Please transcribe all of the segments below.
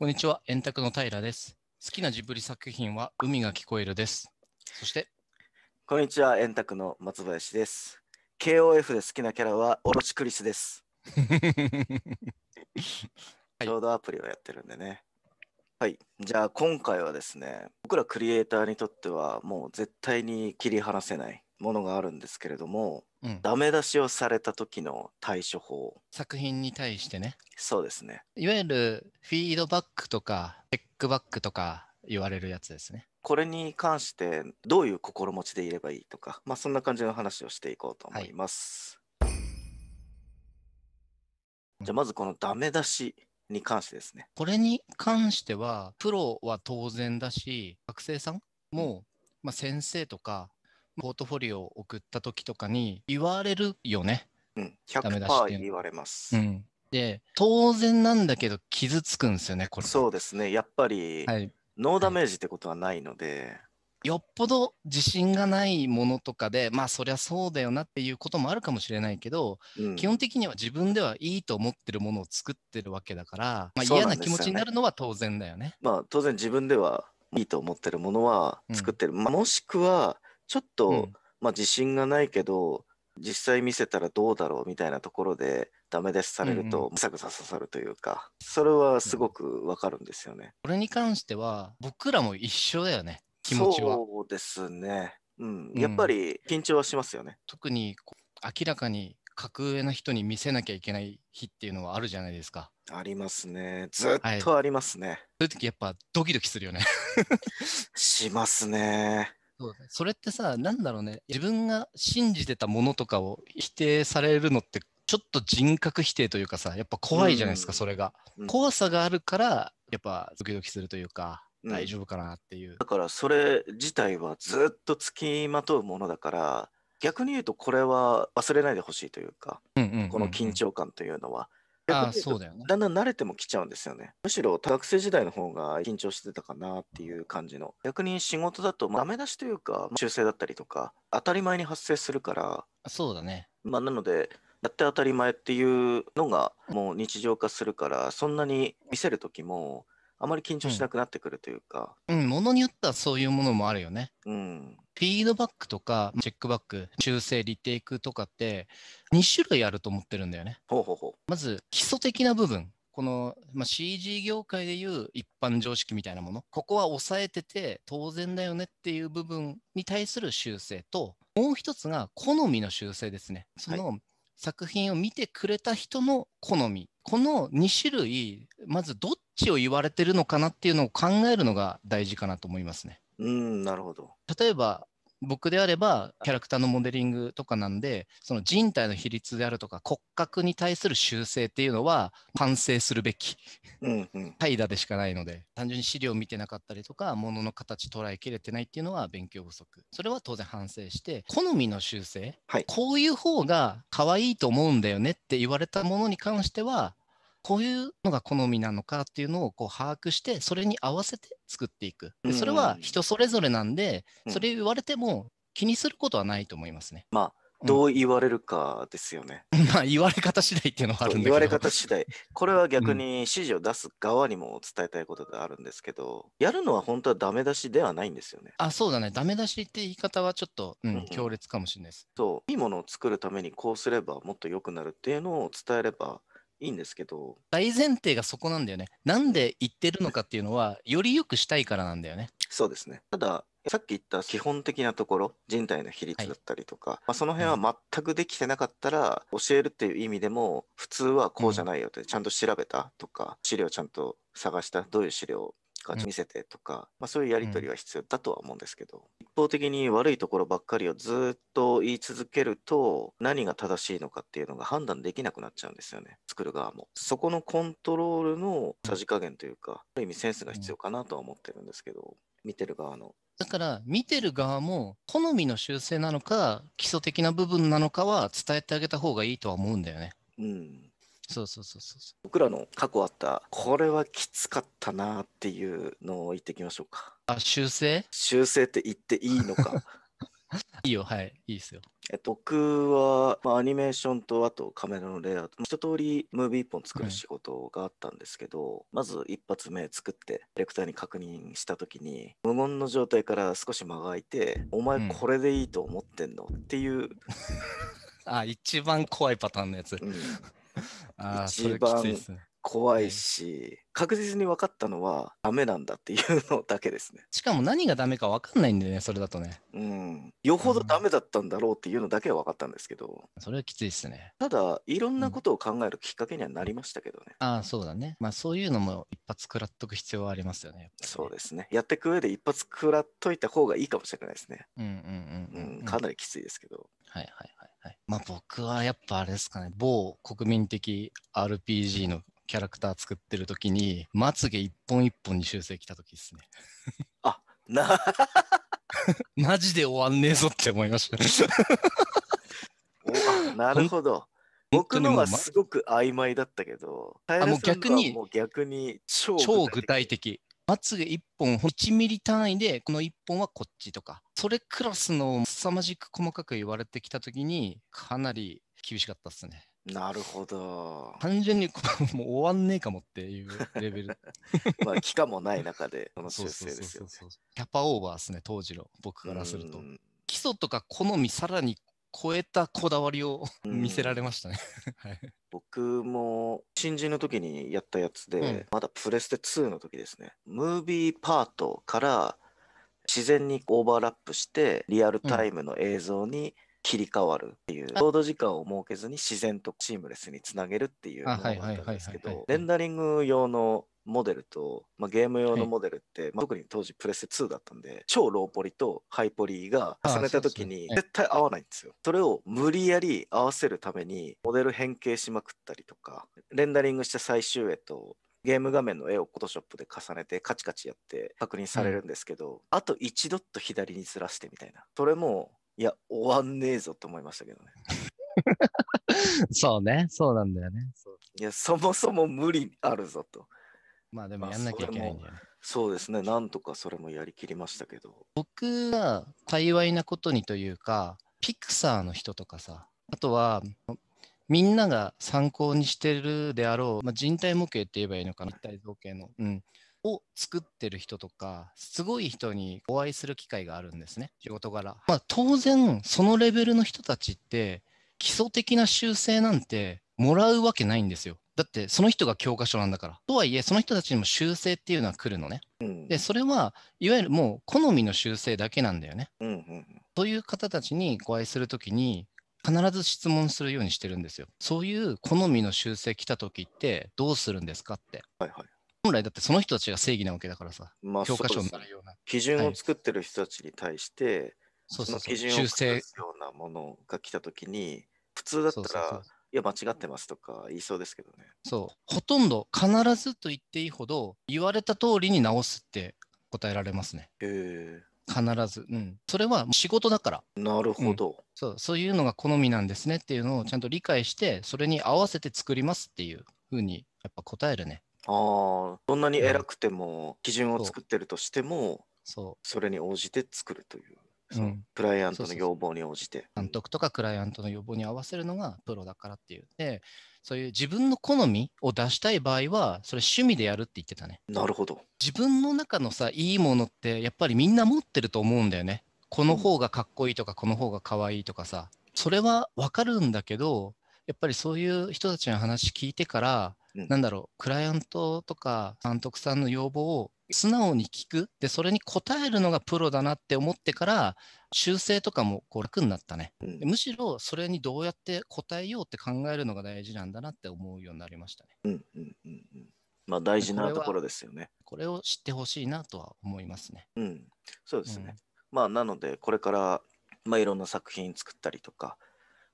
こんにちは、円卓の平です。好きなジブリ作品は海が聞こえるです。そして、こんにちは、円卓の松林です。KOF で好きなキャラはオロチクリスです。ちょうどアプリをやってるんでね。はい、じゃあ今回はですね、僕らクリエイターにとってはもう絶対に切り離せないものがあるんですけれども、ダメ出しをされた時の対処法作品に対してねそうですねいわゆるフィードバックとかチェックバックとか言われるやつですねこれに関してどういう心持ちでいればいいとか、まあ、そんな感じの話をしていこうと思います、はい、じゃあまずこのダメ出しに関してですねこれに関してはプロは当然だし学生さんも、まあ、先生とかポートフォリオを送った時とかに言われるよね。うん、100%言われます。うん、で当然なんだけど傷つくんですよねこれ。そうですねやっぱり、はい、ノーダメージってことはないので。はいよっぽど自信がないものとかでまあそりゃそうだよなっていうこともあるかもしれないけど、うん、基本的には自分ではいいと思ってるものを作ってるわけだから、まあ、嫌な気持ちになるのは当然だよね。よねまあ当然自分ではいいと思ってるものは作ってる、うん、まあ、もしくはちょっと、うん、まあ、自信がないけど実際見せたらどうだろうみたいなところでダメ出しされるとむさぐさ刺さるというか、それはすごくわかるんですよね、これに関しては僕らも一緒だよね気持ちはそうですねうん、やっぱり緊張はしますよね、特に明らかに格上の人に見せなきゃいけない日っていうのはあるじゃないですか。ありますね。ずっとありますね。はい、そういう時やっぱドキドキするよね しますね。そうそれってさ、何だろうね、自分が信じてたものとかを否定されるのって、ちょっと人格否定というかさ、やっぱ怖いじゃないですか、うん、それが、うん。怖さがあるから、やっぱドキドキするというか、うん、大丈夫かなっていう。だから、それ自体はずっとつきまとうものだから、逆に言うと、これは忘れないでほしいというか、うんうんうんうん、この緊張感というのは。あそうだよね。だんだん慣れてもきちゃうんですよね。むしろ学生時代の方が緊張してたかなっていう感じの。逆に仕事だと、まあ、ダメ出しというか、修正だったりとか、当たり前に発生するから。そうだね。まあ、なので、やって当たり前っていうのがもう日常化するから、そんなに見せる時も、あまり緊張しなくなってくるというか。うん、も、の、によってはそういうものもあるよね。うん。フィードバックとか、チェックバック、修正、リテイクとかって、2種類あると思ってるんだよね。ほうほうほうまず、基礎的な部分。この、まあ、CG 業界でいう一般常識みたいなもの、ここは抑えてて当然だよねっていう部分に対する修正と、もう一つが好みの修正ですね。その作品を見てくれた人の好み、はい、この2種類、まずどっちを言われてるのかなっていうのを考えるのが大事かなと思いますね。うんなるほど例えば僕であればキャラクターのモデリングとかなんでその人体の比率であるとか骨格に対する修正っていうのは反省するべき怠惰、うんうん、でしかないので単純に資料を見てなかったりとか物の形捉えきれてないっていうのは勉強不足それは当然反省して好みの修正、はい、こういう方が可愛いと思うんだよねって言われたものに関してはこういうのが好みなのかっていうのをこう把握してそれに合わせて作っていくでそれは人それぞれなんで、うん、それ言われても気にすることはないと思いますね。まあどう言われるかですよね。うん、まあ言われ方次第っていうのはあるんだけど。言われ方次第。これは逆に指示を出す側にも伝えたいことがあるんですけど、うん、やるのは本当はダメ出しではないんですよね。あ、そうだね。ダメ出しって言い方はちょっと、うん、強烈かもしれないです。そう。いいものを作るためにこうすればもっと良くなるっていうのを伝えれば、いいんですけど。大前提がそこなんだよね。なんで言ってるのかっていうのは、より良くしたいからなんだよね。そうですね。ただ、さっき言った基本的なところ、人体の比率だったりとか、はい、まあ、その辺は全くできてなかったら、教えるっていう意味でも、普通はこうじゃないよって、ちゃんと調べたとか、資料ちゃんと探した、どういう資料感じ見せてとか、まあ、そういうやり取りは必要だとは思うんですけど、一方的に悪いところばっかりをずっと言い続けると何が正しいのかっていうのが判断できなくなっちゃうんですよね作る側もそこのコントロールのさじ加減というかある意味センスが必要かなとは思ってるんですけど見てる側のだから見てる側も好みの修正なのか基礎的な部分なのかは伝えてあげた方がいいとは思うんだよね。うん、そうそうそうそう。僕らの過去あった、これはきつかったなっていうのを言っていきましょうか。あ、修正修正って言っていいのか。いいよ、はい、いいですよ。えっと、僕は、まあ、アニメーションとあとカメラのレイアウト一通りムービー1本作る仕事があったんですけど、まず一発目作ってディレクターに確認した時に無言の状態から少し間が空いて「お前これでいいと思ってんのうん」っていう あ一番怖いパターンのやつ、うん一番怖いし、確実に分かったのはダメなんだっていうのだけですね。しかも何がダメか分かんないんだよね、それだとね。うん。よほどダメだったんだろうっていうのだけは分かったんですけど。それはきついですね。ただ、いろんなことを考えるきっかけにはなりましたけどね。うん、ああ、そうだね。まあそういうのも一発食らっとく必要はありますよね。ねそうですね。やっていく上で一発食らっといた方がいいかもしれないですね。うんうんうん、うん、うん。かなりきついですけど。はいはい。はい、まあ僕はやっぱあれですかね、某国民的 RPG のキャラクター作ってる時に、まつげ一本一本に修正来た時ですね。あ、な マジで終わんねえぞって思いましたなるほど。僕のはすごく曖昧だったけど、もう逆に、逆に超具体的。まつげ1本、1ミリ単位で、この1本はこっちとか、それクラスの凄まじく細かく言われてきたときに、かなり厳しかったですね。なるほど。単純にこれもう終わんねえかもっていうレベル。まあ、期間もない中で、この修正ですよ、キャパオーバーですね、当時の僕からすると。基礎とか好みさらに超えたこだわりを見せられましたね。はい僕も新人の時にやったやつで、うん、まだプレステ2の時ですねムービーパートから自然にオーバーラップしてリアルタイムの映像に切り替わるっていう、うん、ロード時間を設けずに自然とシームレスにつなげるっていうのがあったんですけどレンダリング用のモデルと、まあ、ゲーム用のモデルって、はい、まあ、特に当時プレステ2だったんで超ローポリとハイポリが重ねた時に絶対合わないんですよそれを無理やり合わせるためにモデル変形しまくったりとかレンダリングした最終絵とゲーム画面の絵を Photoshop で重ねてカチカチやって確認されるんですけど、あと一度と左にずらしてみたいなそれもいや終わんねえぞと思いましたけどね そうねそうなんだよねいやそもそも無理あるぞとまあでもやんなきゃいけないんそうですね、なんとかそれもやりきりましたけど。僕が幸いなことにというか、ピクサーの人とかさ、あとはみんなが参考にしてるであろう、まあ、人体模型って言えばいいのかな、立体造形の。うんを作ってる人とかすごい人にお会いする機会があるんですね仕事柄、まあ、当然そのレベルの人たちって基礎的な修正なんてもらうわけないんですよ。だってその人が教科書なんだから。とはいえその人たちにも修正っていうのは来るのね。うん、でそれはいわゆるもう好みの修正だけなんだよね。うんうん、という方たちにご愛する時に必ず質問するようにしてるんですよ。そういう好みの修正来た時ってどうするんですかって。はいはい、本来だってその人たちが正義なわけだからさ、まあ、教科書になるような。基準を作ってる人たちに対して、はい、その基準を作るようなものが来たときに、普通だったらそうそうそういや、間違ってますとか言いそうですけどね。そう、ほとんど必ずと言っていいほど、言われた通りに直すって答えられますね。へ必ず、うん、それは仕事だから。なるほど、うん、そう。そういうのが好みなんですねっていうのをちゃんと理解して、それに合わせて作りますっていうふうに、やっぱ答えるね。ああ、どんなに偉くても、基準を作ってるとしても、そうそれに応じて作るという。そのクライアントの要望に応じて。監督とかクライアントの要望に合わせるのがプロだからっていう。で、そういう自分の好みを出したい場合は、それ趣味でやるって言ってたね。なるほど。自分の中のさ、いいものって、やっぱりみんな持ってると思うんだよね。この方がかっこいいとか、この方がかわいいとかさ。それはわかるんだけど、やっぱりそういう人たちの話聞いてから、なんだろう、クライアントとか監督さんの要望を素直に聞く。で、それに応えるのがプロだなって思ってから、修正とかもこう楽になったね、うん、むしろそれにどうやって応えようって考えるのが大事なんだなって思うようになりましたね。うんうんうんまあ大事なところですよね。これを知ってほしいなとは思いますね。うん、そうですね。うん、まあなのでこれからまあいろんな作品作ったりとか、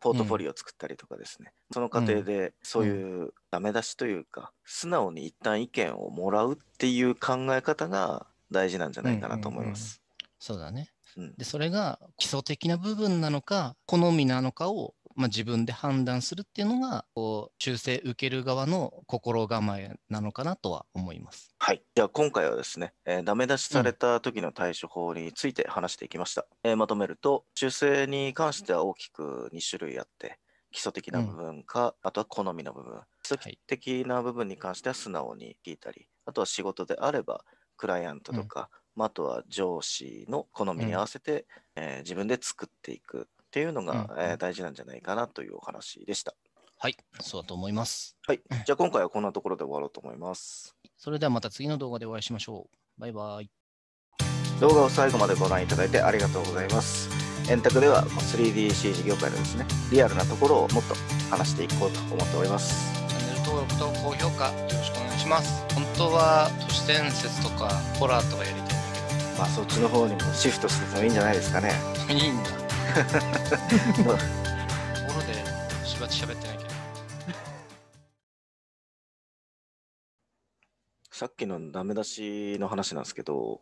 ポートフォリオを作ったりとかですね、うん、その過程でそういうダメ出しというか、素直に一旦意見をもらうっていう考え方が大事なんじゃないかなと思います。うんうんうん、そうだね、でそれが基礎的な部分なのか好みなのかをまあ、自分で判断するっていうのがこう修正受ける側の心構えなのかなとは思います。はい、では今回はですね、えー、ダメ出しされた時の対処法について話していきました。うん、えー、まとめると修正に関しては大きく2種類あって基礎的な部分か、うん、あとは好みの部分基礎的な部分に関しては素直に聞いたり、はい、あとは仕事であればクライアントとか、うんまあ、あとは上司の好みに合わせて、うん、えー、自分で作っていくっていうのが、うん、えー、大事なんじゃないかなというお話でした。はい、そうだと思います。はい、じゃあ今回はこんなところで終わろうと思います。それではまた次の動画でお会いしましょう。バイバイ。動画を最後までご覧いただいてありがとうございます。円卓では 3DCG 業界のですね、リアルなところをもっと話していこうと思っております。チャンネル登録と高評価よろしくお願いします。本当は都市伝説とかホラーとかやりたいんだけど。まあそっちの方にもシフトするといいんじゃないですかね。いいんだ。ものでしばち喋ってないけど。さっきのダメ出しの話なんですけど、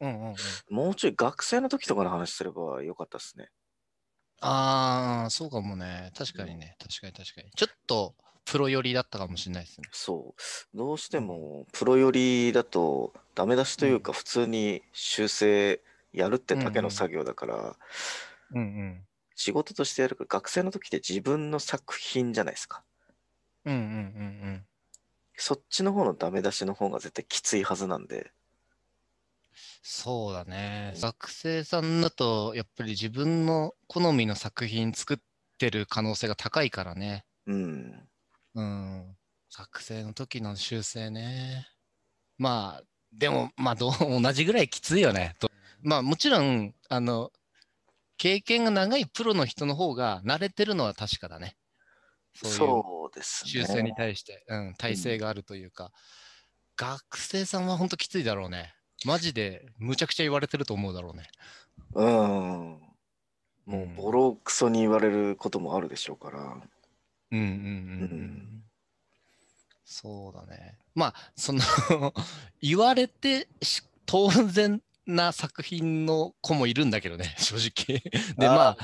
うんうんうん、もうちょい学生の時とかの話すればよかったですね。ああ、そうかもね。確かにね。確かに確かに。ちょっとプロ寄りだったかもしれないですね。そう。どうしてもプロ寄りだとダメ出しというか、普通に修正やるってだけの作業だから、うんうん、仕事としてやるから学生の時って自分の作品じゃないですか。うんうんうんうん。そっちの方のダメ出しの方が絶対きついはずなんで。そうだね。学生さんだとやっぱり自分の好みの作品作ってる可能性が高いからね。うん。うん。作成の時の修正ね。まあ、でも、まあ、どう同じぐらいきついよね。とまあ、もちろん、あの、経験が長いプロの人の方が慣れてるのは確かだね。そうですね。修正に対して、うん、体制があるというか、うん、学生さんは本当きついだろうね。マジでむちゃくちゃ言われてると思うだろうね。うん。もうボロクソに言われることもあるでしょうから。うんうんうん。うん、そうだね。まあ、その 言われて当然な作品の子もいるんだけどね、正直。で、まあ、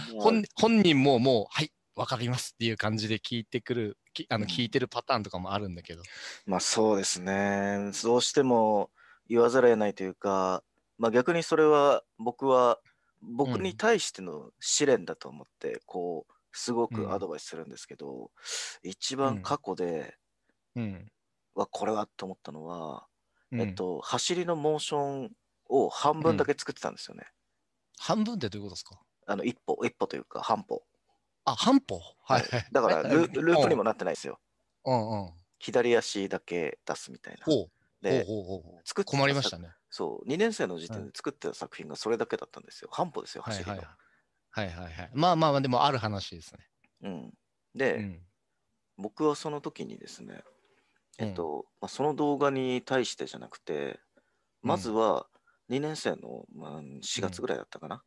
本人ももう、はい、分かりますっていう感じで聞いてくる、あの聞いてるパターンとかもあるんだけど。まあそうですね。どうしても言わざるを得ないというか、まあ逆にそれは僕は、僕に対しての試練だと思って、こう、すごくアドバイスするんですけど、うん、一番過去で、うん、わ、これはと思ったのは、うん、えっと、走りのモーションを半分だけ作ってたんですよね。半分ってどういうことですかあの一歩、一歩というか、半歩。あ、半歩はい。だからル、ループにもなってないですよ。うんうん。左足だけ出すみたいな。ほう。で、困りましたね。そう、2年生の時点で作ってた作品がそれだけだったんですよ。半歩ですよ、走りの。はいはいはい。まあまあ、でもある話ですね。うん。で、僕はその時にですね、えっと、まあ、その動画に対してじゃなくて、まずは、2年生の、まあ、4月ぐらいだったかな、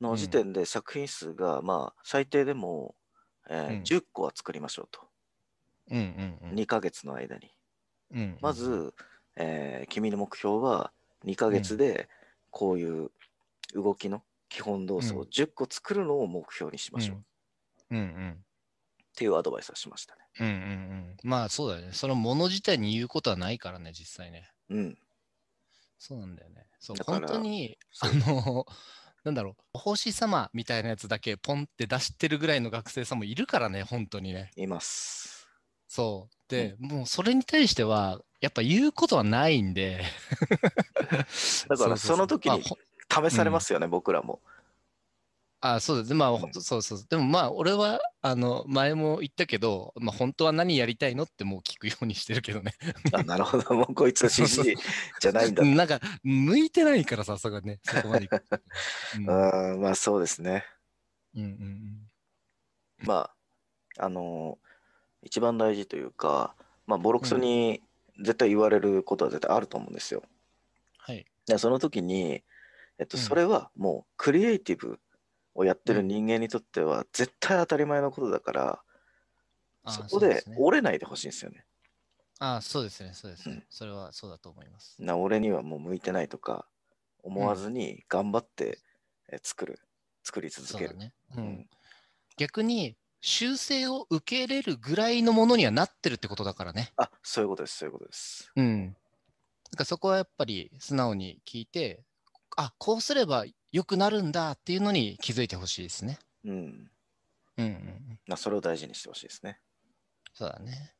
うん、の時点で作品数が、まあ、最低でも、えー、10個は作りましょうと、うんうんうん、2ヶ月の間に、うんうん、まず、えー、君の目標は2ヶ月でこういう動きの基本動作を10個作るのを目標にしましょう。うんうん、っていうアドバイスはしましたね。うんうんうん、まあそうだよね。そのもの自体に言うことはないからね、実際ね。うん。そうなんだよね。そう、本当に、あの、なんだろう、お星様みたいなやつだけポンって出してるぐらいの学生さんもいるからね、本当にね。います。そう。で、うん、もうそれに対しては、やっぱ言うことはないんで。だからその時に試されますよね、僕らも。あそうですまあ、うん、そうそうでもまあ俺はあの前も言ったけど、まあ、本当は何やりたいのってもう聞くようにしてるけどねなるほどもうこいつの CG じゃないんだなんか向いてないからさすがねそこまで、うん、あまあそうですねうんうんうんまああのー、一番大事というかまあボロクソに絶対言われることは絶対あると思うんですよ、うん、はいでその時にえっと、それはもうクリエイティブをやってる人間にとっては絶対当たり前のことだから、うん、そこで折れないでほしいんですよね。ああ、そうですね、そうですね、うん、それはそうだと思います。な俺にはもう向いてないとか思わずに頑張って作る、うん、作り続ける。ねうん、逆に修正を受け入れるぐらいのものにはなってるってことだからね。あそういうことです、そういうことです。うん。んかそこはやっぱり素直に聞いて、あこうすればい良くなるんだっていうのに気づいてほしいですね。うん。うんうん、まあ、それを大事にしてほしいですね。そうだね。